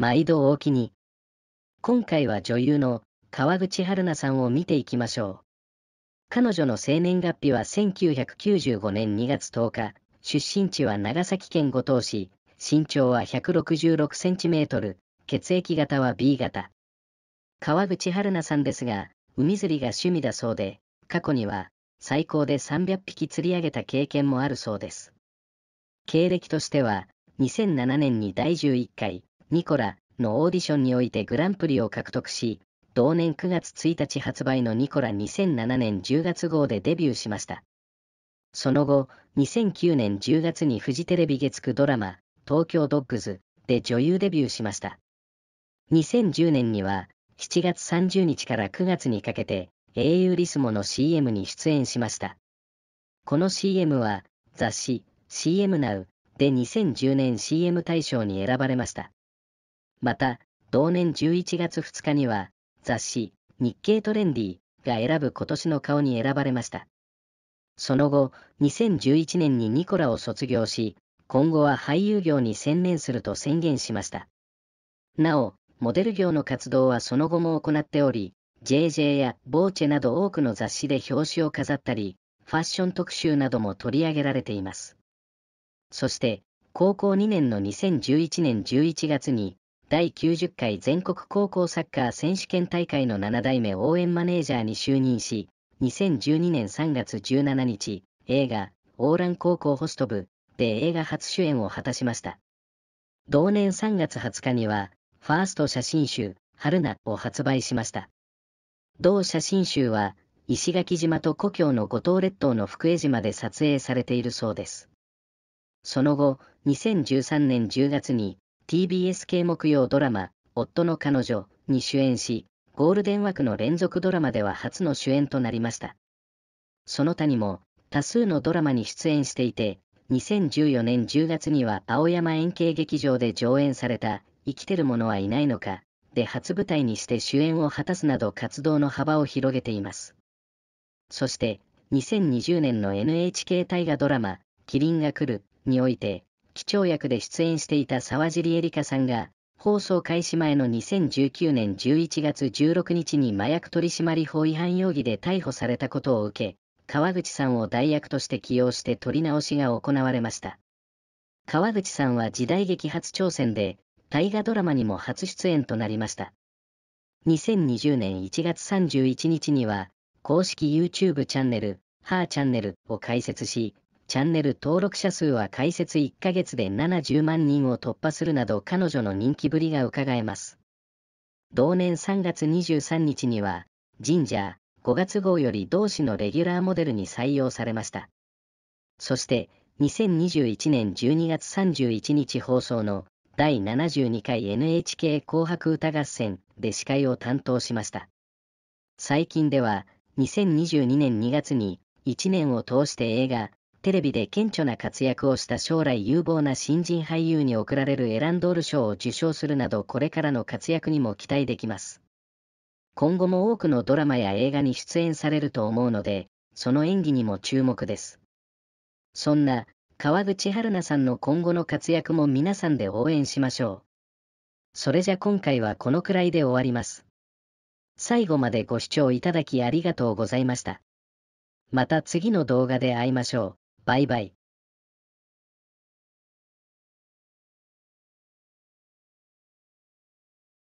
毎度おおきに。今回は女優の川口春奈さんを見ていきましょう。彼女の生年月日は1995年2月10日、出身地は長崎県五島市、身長は166センチメートル、血液型は B 型。川口春奈さんですが、海釣りが趣味だそうで、過去には最高で300匹釣り上げた経験もあるそうです。経歴としては、2007年に第11回ニコラのオーディションにおいてグランプリを獲得し、同年9月1日発売のニコラ2007年10月号でデビューしました。その後、2009年10月にフジテレビ月9ドラマ、東京ドッグズで女優デビューしました。2010年には、7月30日から9月にかけて、英雄リスモの CM に出演しました。この CM は、雑誌、CM Now で2010年 CM 大賞に選ばれました。また、同年11月2日には、雑誌、日経トレンディが選ぶ今年の顔に選ばれました。その後、2011年にニコラを卒業し、今後は俳優業に専念すると宣言しました。なお、モデル業の活動はその後も行っており、JJ やボーチェなど多くの雑誌で表紙を飾ったり、ファッション特集なども取り上げられています。そして、高校2年の2011年11月に、第90回全国高校サッカー選手権大会の7代目応援マネージャーに就任し、2012年3月17日、映画、オーラン高校ホスト部で映画初主演を果たしました。同年3月20日には、ファースト写真集、春菜を発売しました。同写真集は、石垣島と故郷の五島列島の福江島で撮影されているそうです。その後、2013年10月に TBS 系木曜ドラマ、夫の彼女に主演し、ゴールデン枠の連続ドラマでは初の主演となりました。その他にも、多数のドラマに出演していて、2014年10月には青山円形劇場で上演された、生きてる者はいないのか、で初舞台にして主演を果たすなど活動の幅を広げています。そして、2020年の NHK 大河ドラマ、麒麟が来るにおいて、基長役で出演していた沢尻エリカさんが、放送開始前の2019年11月16日に麻薬取締法違反容疑で逮捕されたことを受け、川口さんを代役として起用して取り直しが行われました。川口さんは時代劇初挑戦で、大河ドラマにも初出演となりました。2020年1月31日には、公式 YouTube チャンネル、ハーチャンネルを開設し、チャンネル登録者数は開設1ヶ月で70万人を突破するなど彼女の人気ぶりが伺えます。同年3月23日には、神社5月号より同志のレギュラーモデルに採用されました。そして、2021年12月31日放送の第72回 NHK 紅白歌合戦で司会を担当しました。最近では、2022年2月に1年を通して映画、テレビで顕著な活躍をした将来有望な新人俳優に贈られるエランドール賞を受賞するなどこれからの活躍にも期待できます。今後も多くのドラマや映画に出演されると思うので、その演技にも注目です。そんな、川口春奈さんの今後の活躍も皆さんで応援しましょう。それじゃ今回はこのくらいで終わります。最後までご視聴いただきありがとうございました。また次の動画で会いましょう。バイバイ。